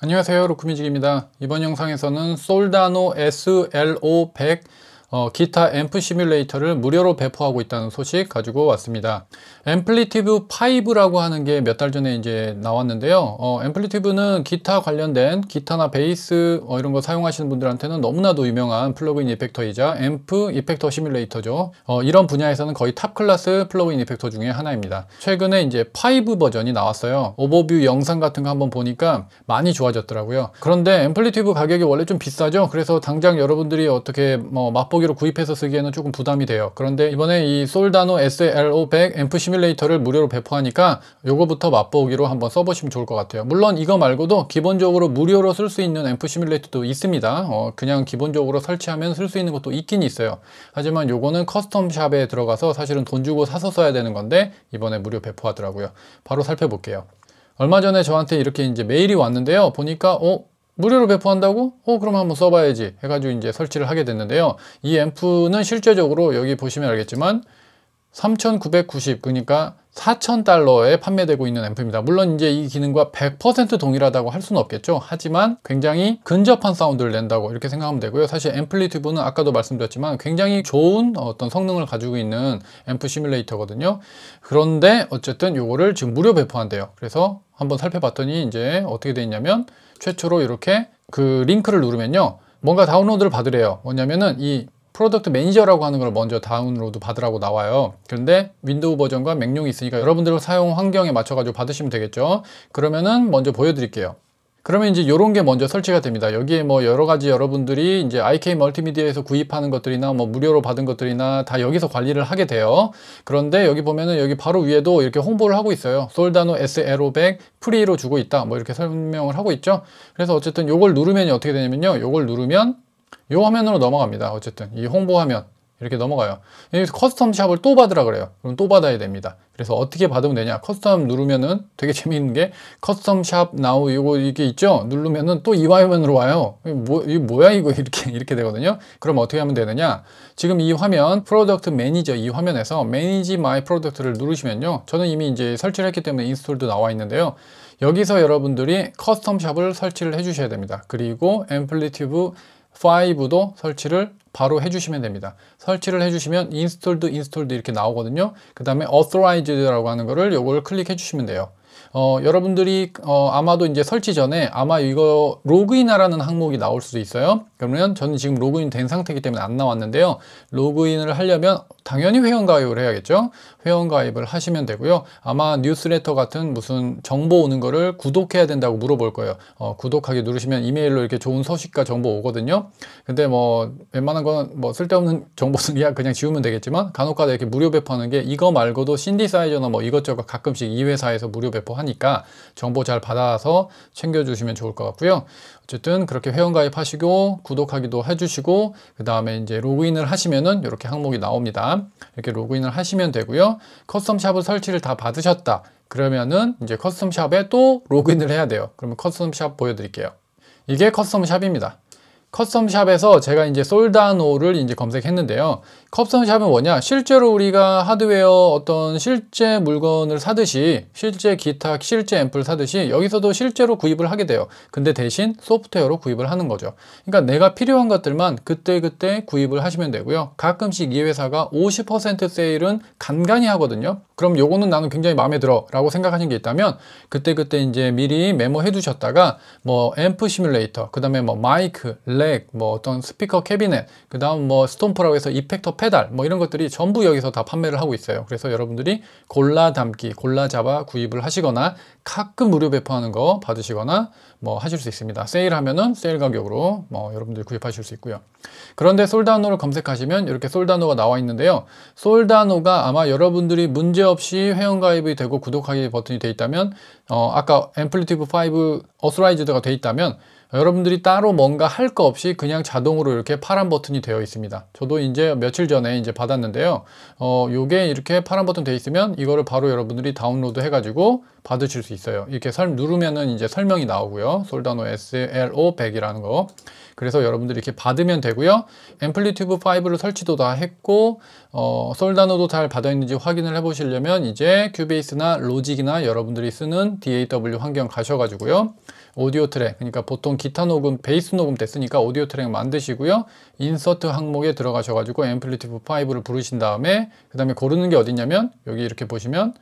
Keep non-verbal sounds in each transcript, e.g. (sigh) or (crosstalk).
안녕하세요 루크뮤직입니다 이번 영상에서는 솔다노 SLO100 어, 기타 앰프 시뮬레이터를 무료로 배포하고 있다는 소식 가지고 왔습니다. 앰플리티브 5라고 하는 게 몇 달 전에 이제 나왔는데요. 어, 앰플리티브는 기타 관련된 기타나 베이스 어, 이런 거 사용하시는 분들한테는 너무나도 유명한 플러그인 이펙터이자 앰프 이펙터 시뮬레이터죠. 어, 이런 분야에서는 거의 탑 클래스 플러그인 이펙터 중에 하나입니다. 최근에 이제 5 버전이 나왔어요. 오버뷰 영상 같은 거 한번 보니까 많이 좋아졌더라고요. 그런데 앰플리티브 가격이 원래 좀 비싸죠. 그래서 당장 여러분들이 어떻게 뭐 맛보 돋보기로 구입해서 쓰기에는 조금 부담이 돼요 그런데 이번에 이 솔다노 SLO100 앰프 시뮬레이터를 무료로 배포하니까 요거부터 맛보기로 한번 써보시면 좋을 것 같아요 물론 이거 말고도 기본적으로 무료로 쓸 수 있는 앰프 시뮬레이터도 있습니다 어, 그냥 기본적으로 설치하면 쓸 수 있는 것도 있긴 있어요 하지만 요거는 커스텀 샵에 들어가서 사실은 돈 주고 사서 써야 되는 건데 이번에 무료 배포하더라고요 바로 살펴볼게요 얼마 전에 저한테 이렇게 이제 메일이 왔는데요 보니까 어? 무료로 배포한다고? 어 그럼 한번 써봐야지 해가지고 이제 설치를 하게 됐는데요 이 앰프는 실제적으로 여기 보시면 알겠지만 3,990 그러니까 4,000달러에 판매되고 있는 앰프입니다. 물론 이제 이 기능과 100% 동일하다고 할 수는 없겠죠. 하지만 굉장히 근접한 사운드를 낸다고 이렇게 생각하면 되고요. 사실 앰플리튜브는 아까도 말씀드렸지만 굉장히 좋은 어떤 성능을 가지고 있는 앰프 시뮬레이터거든요. 그런데 어쨌든 요거를 지금 무료 배포한대요. 그래서 한번 살펴봤더니 이제 어떻게 돼 있냐면 최초로 이렇게 그 링크를 누르면요. 뭔가 다운로드를 받으래요. 뭐냐면은 이 프로덕트 매니저라고 하는 걸 먼저 다운로드 받으라고 나와요 그런데 윈도우 버전과 맥용이 있으니까 여러분들 사용 환경에 맞춰 가지고 받으시면 되겠죠 그러면은 먼저 보여드릴게요 그러면 이제 이런 게 먼저 설치가 됩니다. 여기에 뭐 여러 가지 여러분들이 이제 IK 멀티미디어에서 구입하는 것들이나 뭐 무료로 받은 것들이나 다 여기서 관리를 하게 돼요. 그런데 여기 보면은 여기 바로 위에도 이렇게 홍보를 하고 있어요. 솔다노 SL500 프리로 주고 있다. 뭐 이렇게 설명을 하고 있죠. 그래서 어쨌든 이걸 누르면 어떻게 되냐면요. 이걸 누르면 이 화면으로 넘어갑니다. 어쨌든 이 홍보 화면 이렇게 넘어가요. 여기서 커스텀 샵을 또 받으라 그래요. 그럼 또 받아야 됩니다. 그래서 어떻게 받으면 되냐? 커스텀 누르면은 되게 재미있는 게 커스텀 샵 나우 이거 이게 있죠? 누르면은 또 이 화면으로 와요. 뭐, 이거 뭐야 이거 이렇게 이렇게 되거든요. 그럼 어떻게 하면 되느냐? 지금 이 화면 프로덕트 매니저 이 화면에서 매니지 마이 프로덕트를 누르시면요. 저는 이미 이제 설치를 했기 때문에 인스톨도 나와 있는데요. 여기서 여러분들이 커스텀 샵을 설치를 해 주셔야 됩니다. 그리고 앰플리티브 5도 설치를 바로 해주시면 됩니다. 설치를 해주시면 인스톨드 인스톨드 이렇게 나오거든요. 그 다음에 authorized라고 하는 거를 요걸 클릭해주시면 돼요. 어, 여러분들이 어, 아마도 이제 설치 전에 아마 이거 로그인하라는 항목이 나올 수도 있어요. 그러면 저는 지금 로그인 된 상태이기 때문에 안 나왔는데요. 로그인을 하려면 당연히 회원가입을 해야겠죠. 회원가입을 하시면 되고요. 아마 뉴스레터 같은 무슨 정보 오는 거를 구독해야 된다고 물어볼 거예요. 어, 구독하기 누르시면 이메일로 이렇게 좋은 소식과 정보 오거든요. 근데 뭐 웬만한 건 뭐 쓸데없는 (laughs) 정보는 그냥 지우면 되겠지만 간혹가다 이렇게 무료 배포하는 게 이거 말고도 신디사이저나 뭐 이것저것 가끔씩 이 회사에서 무료 배포 배포하니까 정보 잘 받아서 챙겨주시면 좋을 것 같고요. 어쨌든 그렇게 회원가입하시고 구독하기도 해주시고 그 다음에 이제 로그인을 하시면은 이렇게 항목이 나옵니다. 이렇게 로그인을 하시면 되고요. 커스텀샵을 설치를 다 받으셨다. 그러면은 이제 커스텀샵에 또 로그인을 해야 돼요. 그러면 커스텀샵 보여드릴게요. 이게 커스텀샵입니다. 커스텀샵에서 제가 이제 솔다노를 이제 검색했는데요. 커스텀샵은 뭐냐? 실제로 우리가 하드웨어 어떤 실제 물건을 사듯이 실제 기타, 실제 앰플 사듯이 여기서도 실제로 구입을 하게 돼요. 근데 대신 소프트웨어로 구입을 하는 거죠. 그러니까 내가 필요한 것들만 그때그때 그때 구입을 하시면 되고요. 가끔씩 이 회사가 50% 세일은 간간히 하거든요. 그럼 요거는 나는 굉장히 마음에 들어 라고 생각하는게 있다면 그때그때 그때 이제 미리 메모해 두셨다가 뭐 앰프 시뮬레이터 그 다음에 뭐 마이크, 렉, 뭐 어떤 스피커 캐비넷 그 다음 뭐 스톰프라고 해서 이펙터 페달 뭐 이런 것들이 전부 여기서 다 판매를 하고 있어요 그래서 여러분들이 골라 담기, 골라 잡아 구입을 하시거나 가끔 무료 배포하는 거 받으시거나 뭐 하실 수 있습니다. 세일하면은 세일 가격으로 뭐 여러분들이 구입하실 수 있고요. 그런데 솔다노를 검색하시면 이렇게 솔다노가 나와 있는데요. 솔다노가 아마 여러분들이 문제없이 회원가입이 되고 구독하기 버튼이 되어 있다면 어, 아까 앰플리티브 5 어스라이즈드가 되어 있다면 여러분들이 따로 뭔가 할 거 없이 그냥 자동으로 이렇게 파란 버튼이 되어 있습니다. 저도 이제 며칠 전에 이제 받았는데요. 어, 요게 이렇게 파란 버튼 되어 있으면 이거를 바로 여러분들이 다운로드 해가지고 받으실 수 있어요. 이렇게 설, 누르면은 이제 설명이 나오고요. 솔다노 SLO100이라는 거. 그래서 여러분들이 이렇게 받으면 되고요. 앰플리튜브 5를 설치도 다 했고 어, 솔다노도 잘 받아 있는지 확인을 해 보시려면 이제 큐베이스나 로직이나 여러분들이 쓰는 DAW 환경 가셔 가지고요. 오디오 트랙 그러니까 보통 기타 녹음 베이스 녹음 됐으니까 오디오 트랙 만드시고요 인서트 항목에 들어가셔 가지고 앰플리티브 5를 부르신 다음에 그 다음에 고르는 게 어디냐면 여기 이렇게 보시면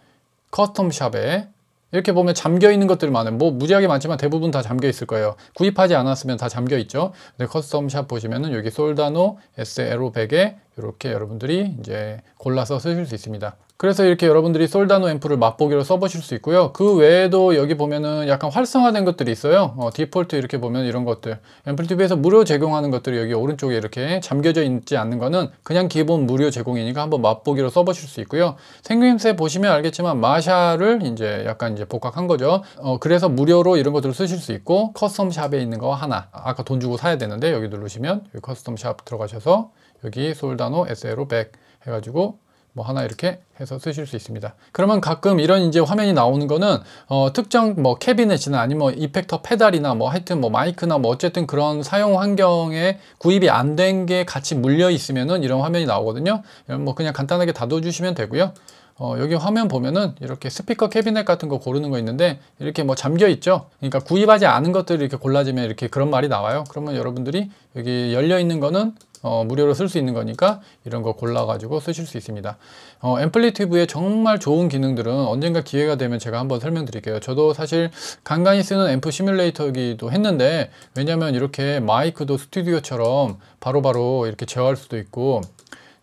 커스텀 샵에 이렇게 보면 잠겨 있는 것들 많아요 뭐 무지하게 많지만 대부분 다 잠겨 있을 거예요 구입하지 않았으면 다 잠겨 있죠 근데 커스텀 샵 보시면은 여기 솔다노 S l 로 100에 이렇게 여러분들이 이제 골라서 쓰실 수 있습니다 그래서 이렇게 여러분들이 솔다노 앰프를 맛보기로 써보실 수 있고요 그 외에도 여기 보면은 약간 활성화된 것들이 있어요 어, 디폴트 이렇게 보면 이런 것들 앰플티비에서 무료 제공하는 것들이 여기 오른쪽에 이렇게 잠겨져 있지 않는 거는 그냥 기본 무료 제공이니까 한번 맛보기로 써보실 수 있고요 생김새 보시면 알겠지만 마샤를 이제 약간 이제 복각한 거죠 어, 그래서 무료로 이런 것들을 쓰실 수 있고 커스텀 샵에 있는 거 하나 아까 돈 주고 사야 되는데 여기 누르시면 여기 커스텀 샵 들어가셔서 여기 솔다 단어 SL로 b a c 해가지고 뭐 하나 이렇게 해서 쓰실 수 있습니다. 그러면 가끔 이런 이제 화면이 나오는 거는 어, 특정 뭐 캐비넷이나 아니면 뭐 이펙터 페달이나 뭐 하여튼 뭐 마이크나 뭐 어쨌든 그런 사용 환경에 구입이 안 된 게 같이 물려 있으면은 이런 화면이 나오거든요. 뭐 그냥 간단하게 닫아 주시면 되고요. 어, 여기 화면 보면은 이렇게 스피커 캐비넷 같은 거 고르는 거 있는데 이렇게 뭐 잠겨 있죠 그러니까 구입하지 않은 것들을 이렇게 골라지면 이렇게 그런 말이 나와요 그러면 여러분들이 여기 열려 있는 거는 어, 무료로 쓸 수 있는 거니까 이런 거 골라가지고 쓰실 수 있습니다. 어, 앰플리티브의 정말 좋은 기능들은 언젠가 기회가 되면 제가 한번 설명드릴게요. 저도 사실 간간히 쓰는 앰프 시뮬레이터기도 했는데 왜냐면 이렇게 마이크도 스튜디오처럼 바로바로 바로 이렇게 제어할 수도 있고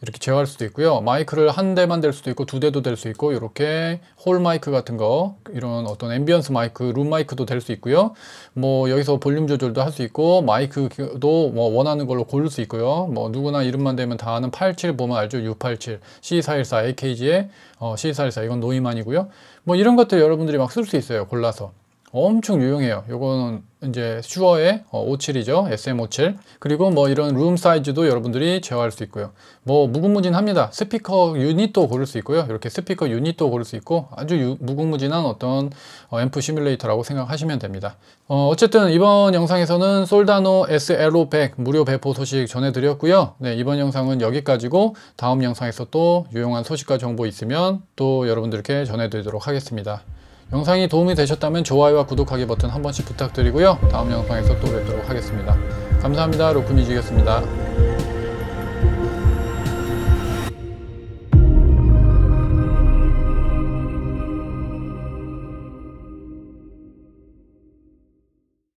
이렇게 제어할 수도 있고요. 마이크를 한 대만 될 수도 있고 두 대도 될 수 있고 이렇게 홀 마이크 같은 거 이런 어떤 앰비언스 마이크, 룸 마이크도 될 수 있고요. 뭐 여기서 볼륨 조절도 할 수 있고 마이크도 뭐 원하는 걸로 고를 수 있고요. 뭐 누구나 이름만 되면 다 아는 87 보면 알죠. 687, C414, AKG의 어, C414 이건 노이만이고요. 뭐 이런 것들 여러분들이 막 쓸 수 있어요. 골라서. 엄청 유용해요. 요거는 이제 슈어의 57이죠. 어, SM57. 그리고 뭐 이런 룸 사이즈도 여러분들이 제어할 수 있고요. 뭐 무궁무진합니다. 스피커 유닛도 고를 수 있고요. 이렇게 스피커 유닛도 고를 수 있고 아주 유, 무궁무진한 어떤 어, 앰프 시뮬레이터라고 생각하시면 됩니다. 어, 어쨌든 이번 영상에서는 솔다노 SLO100 무료 배포 소식 전해드렸고요. 네, 이번 영상은 여기까지고 다음 영상에서 또 유용한 소식과 정보 있으면 또 여러분들께 전해드리도록 하겠습니다. 영상이 도움이 되셨다면 좋아요와 구독하기 버튼 한 번씩 부탁드리고요. 다음 영상에서 또 뵙도록 하겠습니다. 감사합니다. 로크뮤직이었습니다.